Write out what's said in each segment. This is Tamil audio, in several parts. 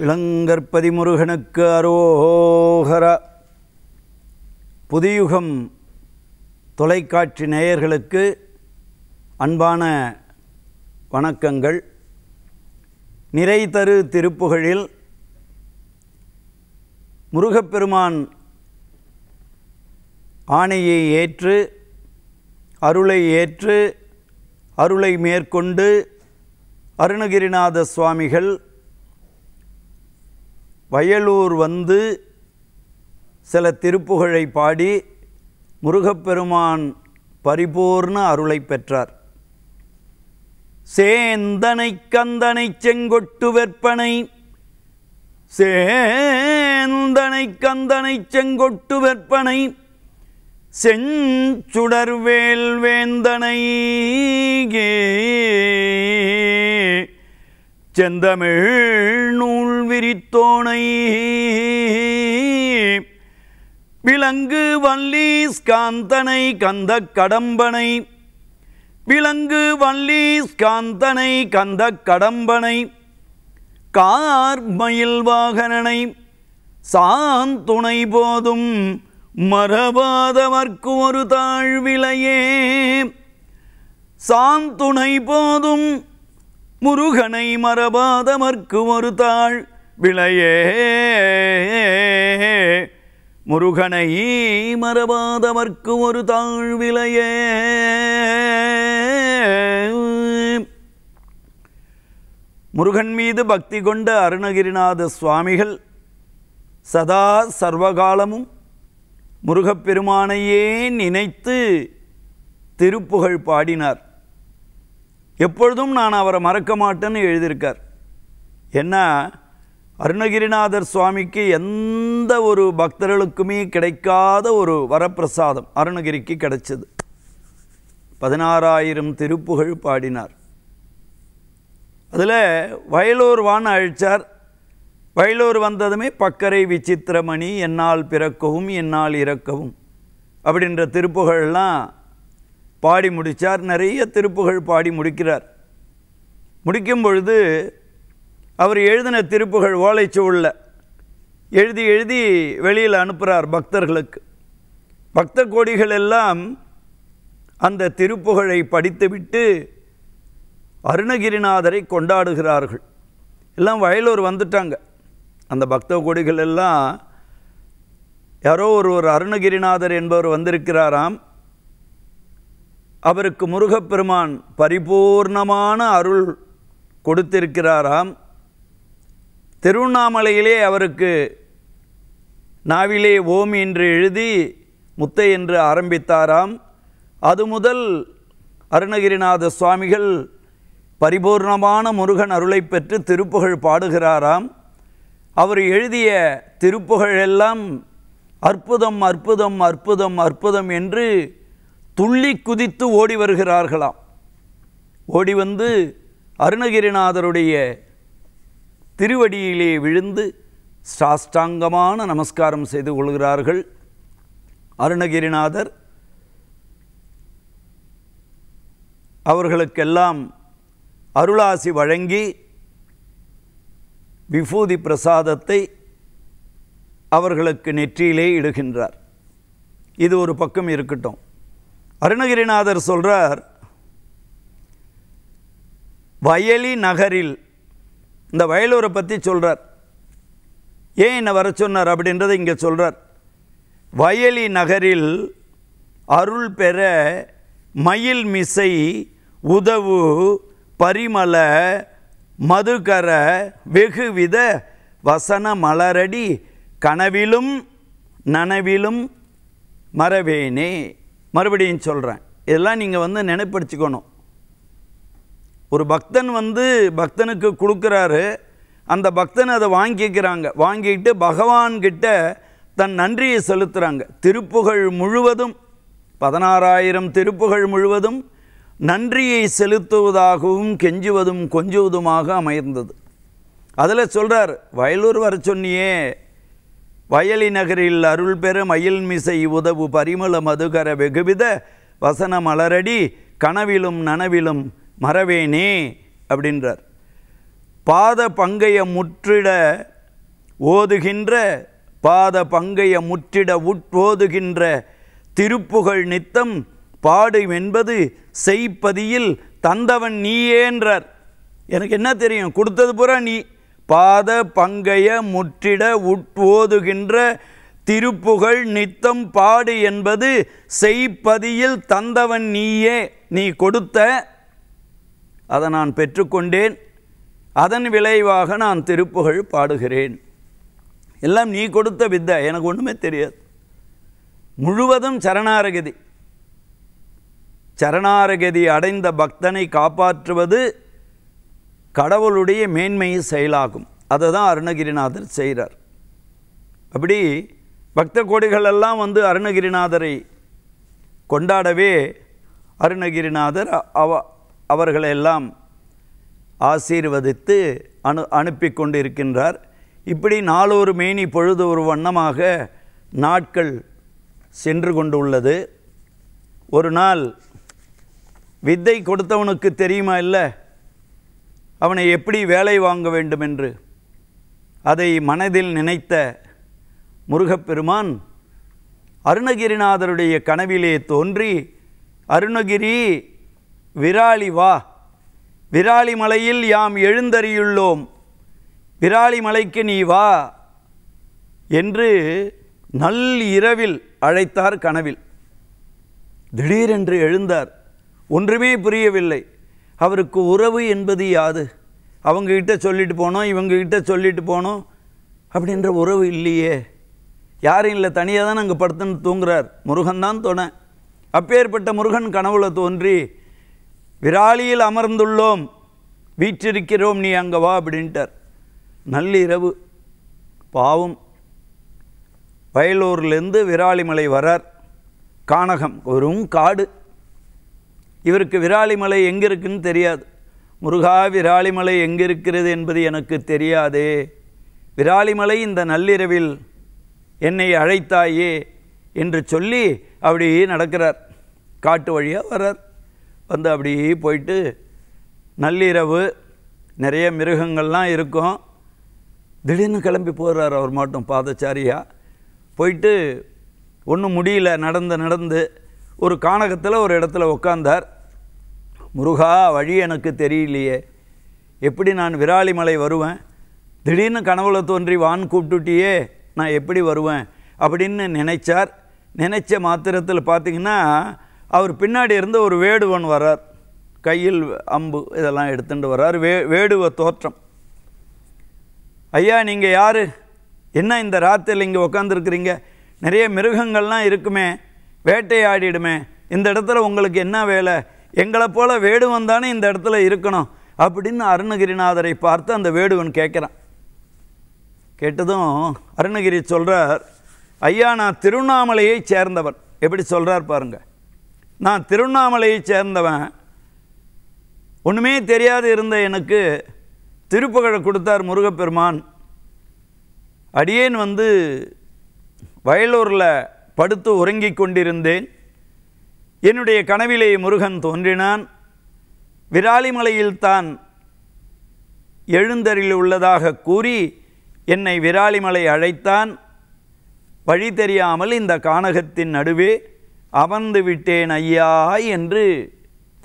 விலங்கற்பதிமுருகனுக்கு அரோகர புதியுகம் தொலைக்காட்சி நேயர்களுக்கு அன்பான வணக்கங்கள் நிறை தரு திருப்புகழில் முருகப்பெருமான் ஆணையை ஏற்று அருளை ஏற்று அருளை மேற்கொண்டு அருணகிரிநாத சுவாமிகள் வயலூர் வந்து சில திருப்புகழை பாடி முருகப்பெருமான் பரிபூர்ண அருளை பெற்றார் சேந்தனை கந்தனை செங்கொட்டு வெற்பனை சேந்தனை கந்தனை செங்கொட்டு வெற்பனை செஞ்சுடர்வேல் வேந்தனை செந்தமிழ் நூல் விரித்தோனை விலங்கு வள்ளி ஸ்காந்தனை கந்த கடம்பனை விலங்கு வள்ளி ஸ்காந்தனை கந்த கடம்பனை கார்மயில் வாகனனை சாந்துணை போதும் மரபாதவர்க்கு ஒரு தாழ்விலையே சாந்துணை போதும் முருகனை மரபாதமர்க்கு ஒரு தாழ் விளையே முருகனை மரபாதமர்க்கு ஒரு தாழ் விளையே முருகன் மீது பக்தி கொண்ட அருணகிரிநாத சுவாமிகள் சதா சர்வகாலமும் முருகப்பெருமானையே நினைத்து திருப்புகழ் பாடினார் எப்பொழுதும் நான் அவரை மறக்க மாட்டேன்னு எழுதியிருக்கார் என்ன அருணகிரிநாதர் சுவாமிக்கு எந்த ஒரு பக்தர்களுக்குமே கிடைக்காத ஒரு வரப்பிரசாதம் அருணகிரிக்கு கிடைச்சது பதினாறாயிரம் திருப்புகழ் பாடினார் அதில் வயலூர் வான் அழிச்சார் வயலூர் வந்ததுமே பக்கரை விசித்திரமணி என்னால் பிறக்கவும் என்னால் இறக்கவும் அப்படின்ற திருப்புகள்லாம் பாடி முடித்தார் நிறைய திருப்புகழ் பாடி முடிக்கிறார் முடிக்கும் பொழுது அவர் எழுதின திருப்புகழ் ஓலைச்சுவலில் எழுதி எழுதி வெளியில் அனுப்புகிறார் பக்தர்களுக்கு பக்த கோடிகள் எல்லாம் அந்த திருப்புகழை படித்துவிட்டு அருணகிரிநாதரை கொண்டாடுகிறார்கள் எல்லாம் வயலூர் வந்துட்டாங்க அந்த பக்த கோடிகள் எல்லாம் யாரோ ஒருவர் அருணகிரிநாதர் என்பவர் வந்திருக்கிறாராம் அவருக்கு முருகப்பெருமான் பரிபூர்ணமான அருள் கொடுத்திருக்கிறாராம் திருவண்ணாமலையிலே அவருக்கு நாவிலே ஓம் என்று எழுதி முத்தை என்று ஆரம்பித்தாராம் அது முதல் அருணகிரிநாத சுவாமிகள் பரிபூர்ணமான முருகன் அருளை பெற்று திருப்புகழ் பாடுகிறாராம் அவர் எழுதிய திருப்புகழெல்லாம் அற்புதம் அற்புதம் அற்புதம் அற்புதம் என்று துள்ளி குதித்து ஓடி வருகிறார்களாம் ஓடி வந்து அருணகிரிநாதருடைய திருவடியிலே விழுந்து சாஷ்டாங்கமான நமஸ்காரம் செய்து கொள்கிறார்கள் அருணகிரிநாதர் அவர்களுக்கெல்லாம் அருளாசி வழங்கி விபூதி பிரசாதத்தை அவர்களுக்கு நெற்றியிலே இடுகின்றார் இது ஒரு பக்கம் இருக்கட்டும் அருணகிரிநாதர் சொல்கிறார் வயலி நகரில் இந்த வயலூரை பற்றி சொல்கிறார் ஏன் என்னை வர சொன்னார் அப்படின்றத இங்கே சொல்கிறார் வயலி நகரில் அருள் பெற மயில் மிசை உதவு பரிமள மதுகர வெகுவித வசன மலரடி கனவிலும் நனவிலும் மறவேனே மறுபடியும் சொல்கிறேன் இதெல்லாம் நீங்கள் வந்து நினைப்படுத்திக்கணும் ஒரு பக்தன் வந்து பக்தனுக்கு கொடுக்குறாரு அந்த பக்தன் அதை வாங்கிக்கிறாங்க வாங்கிட்டு பகவான்கிட்ட தன் நன்றியை செலுத்துகிறாங்க திருப்புகள் முழுவதும் பதினாறாயிரம் திருப்புகள் முழுவதும் நன்றியை செலுத்துவதாகவும் கெஞ்சுவதும் கொஞ்சுவதுமாக அமைந்தது அதில் சொல்கிறார் வயலூர் வர சொன்னியே வயலி நகரில் அருள் பெறும் மிசை உதவு பரிமள மதுகர வெகுவித வசன மலரடி கனவிலும் நனவிலும் மறவேனே அப்படின்றார் பாத பங்கைய முற்றிட ஓதுகின்ற பாத பங்கைய முற்றிட உட்போதுகின்ற திருப்புகழ் நித்தம் பாடு என்பது செய்ப்பதியில் தந்தவன் நீ ஏன்றார் எனக்கு என்ன தெரியும் கொடுத்தது பூரா நீ பாத பங்கைய முற்றிட உட்போதுகின்ற திருப்புகழ் நித்தம் பாடு என்பது செய்ப்பதியில் தந்தவன் நீயே நீ கொடுத்த அதை நான் பெற்றுக்கொண்டேன் அதன் விளைவாக நான் திருப்புகழ் பாடுகிறேன் எல்லாம் நீ கொடுத்த வித்தை எனக்கு ஒன்றுமே தெரியாது முழுவதும் சரணாரகதி சரணாரகதி அடைந்த பக்தனை காப்பாற்றுவது கடவுளுடைய மேன்மையை செயலாகும் அதை தான் அருணகிரிநாதர் செய்கிறார் அப்படி பக்த கோடிகள் எல்லாம் வந்து அருணகிரிநாதரை கொண்டாடவே அருணகிரிநாதர் அவ அவர்களையெல்லாம் ஆசீர்வதித்து அனு அனுப்பி கொண்டு இருக்கின்றார் இப்படி நாளொரு மேனி பொழுது ஒரு வண்ணமாக நாட்கள் சென்று கொண்டுள்ளது ஒரு நாள் வித்தை கொடுத்தவனுக்கு தெரியுமா இல்லை அவனை எப்படி வேலை வாங்க வேண்டும் என்று அதை மனதில் நினைத்த முருகப்பெருமான் அருணகிரிநாதருடைய கனவிலே தோன்றி அருணகிரி விராலி வா விராலி மலையில் யாம் எழுந்தறியுள்ளோம் விராலி மலைக்கு நீ வா என்று நல் இரவில் அழைத்தார் கனவில் திடீரென்று எழுந்தார் ஒன்றுமே புரியவில்லை அவருக்கு உறவு என்பது யாது அவங்கக்கிட்ட சொல்லிட்டு போனோம் இவங்கக்கிட்ட சொல்லிட்டு போனோம் அப்படின்ற உறவு இல்லையே யாரும் இல்லை தனியாக தான் அங்கே படுத்துன்னு தூங்குறார் முருகன் தான் துணை அப்பேற்பட்ட முருகன் கனவுல தோன்றி விராலியில் அமர்ந்துள்ளோம் வீற்றிருக்கிறோம் நீ அங்கே வா அப்படின்ட்டார் நள்ளிரவு பாவம் வயலூர்லேருந்து விராலிமலை வரார் கானகம் வெறும் காடு இவருக்கு விராலிமலை எங்கே இருக்குன்னு தெரியாது முருகா விராலிமலை எங்கே இருக்கிறது என்பது எனக்கு தெரியாதே விராலிமலை இந்த நள்ளிரவில் என்னை அழைத்தாயே என்று சொல்லி அப்படியே நடக்கிறார் காட்டு வழியாக வர்றார் வந்து அப்படியே போயிட்டு நள்ளிரவு நிறைய மிருகங்கள்லாம் இருக்கும் திடீர்னு கிளம்பி போகிறார் அவர் மட்டும் பாதச்சாரியாக போயிட்டு ஒன்றும் முடியல நடந்து நடந்து ஒரு கானகத்தில் ஒரு இடத்துல உட்காந்தார் முருகா வழி எனக்கு தெரியலையே எப்படி நான் விராலிமலை வருவேன் திடீர்னு கனவுல தோன்றி வான் கூப்பிட்டுட்டியே நான் எப்படி வருவேன் அப்படின்னு நினைச்சார் நினைச்ச மாத்திரத்தில் பார்த்திங்கன்னா அவர் பின்னாடி இருந்து ஒரு வேடுவன் வரார் கையில் அம்பு இதெல்லாம் எடுத்துட்டு வர்றார் வே வேடுவ தோற்றம் ஐயா நீங்கள் யார் என்ன இந்த ராத்திரில் இங்கே உட்காந்துருக்குறீங்க நிறைய மிருகங்கள்லாம் இருக்குமே வேட்டையாடிடுமே இந்த இடத்துல உங்களுக்கு என்ன வேலை எங்களை போல் வேடுவன் தானே இந்த இடத்துல இருக்கணும் அப்படின்னு அருணகிரிநாதரை பார்த்து அந்த வேடுவன் கேட்குறான் கேட்டதும் அருணகிரி சொல்கிறார் ஐயா நான் திருவண்ணாமலையை சேர்ந்தவன் எப்படி சொல்கிறார் பாருங்கள் நான் திருவண்ணாமலையை சேர்ந்தவன் ஒன்றுமே தெரியாது இருந்த எனக்கு திருப்புகழை கொடுத்தார் முருகப்பெருமான் அடியேன் வந்து வயலூரில் படுத்து உறங்கிக் கொண்டிருந்தேன் என்னுடைய கனவிலே முருகன் தோன்றினான் விராலிமலையில் தான் எழுந்தரில் உள்ளதாக கூறி என்னை விராலிமலை அழைத்தான் வழி தெரியாமல் இந்த கானகத்தின் நடுவே அமர்ந்து விட்டேன் ஐயா என்று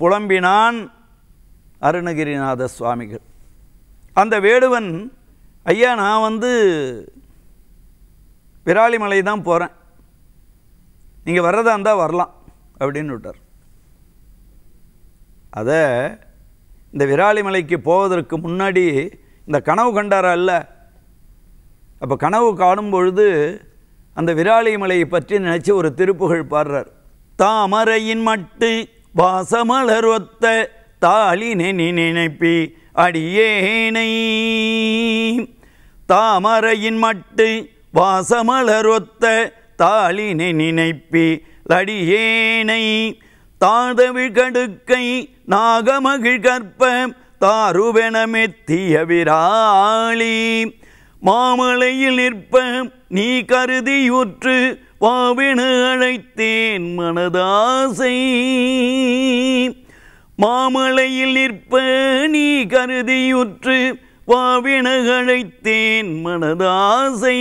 புலம்பினான் அருணகிரிநாத சுவாமிகள் அந்த வேடுவன் ஐயா நான் வந்து விராலிமலை தான் போகிறேன் நீங்கள் வர்றதா இருந்தால் வரலாம் அப்படின்னு விட்டார் அதை இந்த விராலிமலைக்கு போவதற்கு முன்னாடி இந்த கனவு கண்டாரா இல்லை அப்போ கனவு காணும் பொழுது அந்த விராலிமலையை பற்றி நினச்சி ஒரு திருப்புகழ் பாடுறார் தாமரையின் மட்டு வாசமலர் ஒத்த தாளினை நினைப்பி அடியேனை தாமரையின் மட்டு வாசமலர் ஒத்த தாளினை நினைப்பி லடியேனை தாதவிழ் கடுக்கை நாகமகிழ் கற்ப தாருவெனமெத்திய விராளி மாமலையில் நிற்ப நீ கருதியுற்று பாவின அழைத்தேன் மனதாசை மாமலையில் நிற்ப நீ கருதியுற்று பாவின அழைத்தேன் மனதாசை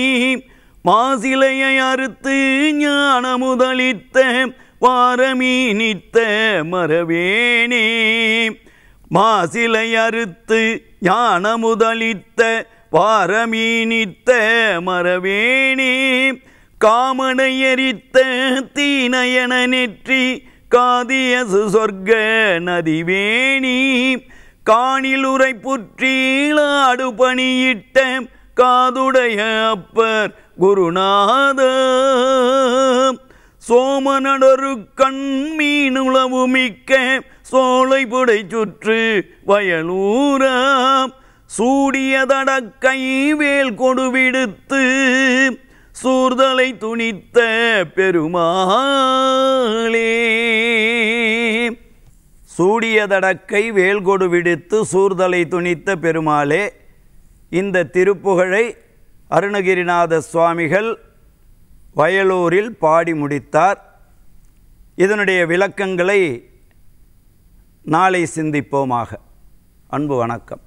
மாசிலையை அறுத்து ஞான முதலித்த வாரமீனித்த மரவேணே மாசிலை அறுத்து ஞான முதலித்த வாரமீனித்த மரவேணே காமனை எரித்த தீனயன நெற்றி காதியசு சொர்க்க நதிவேணி காணில் உரை புற்றீலாடு பணியிட்ட காதுடைய அப்பர் குருநாத சோமனடரு கண்மீனுளவு மிக்க சோலை புடை சுற்று வயலூராம் சூடியதடக்கை வேல் கொடுவிடுத்து சூர்தலை துணித்த பெருமாளே சூடியதடக்கை வேல் கொடுவிடுத்து சூர்தலை துணித்த பெருமாளே இந்த திருப்புகழை அருணகிரிநாத சுவாமிகள் வயலூரில் பாடி முடித்தார் இதனுடைய விளக்கங்களை நாளை சிந்திப்போமாக அன்பு வணக்கம்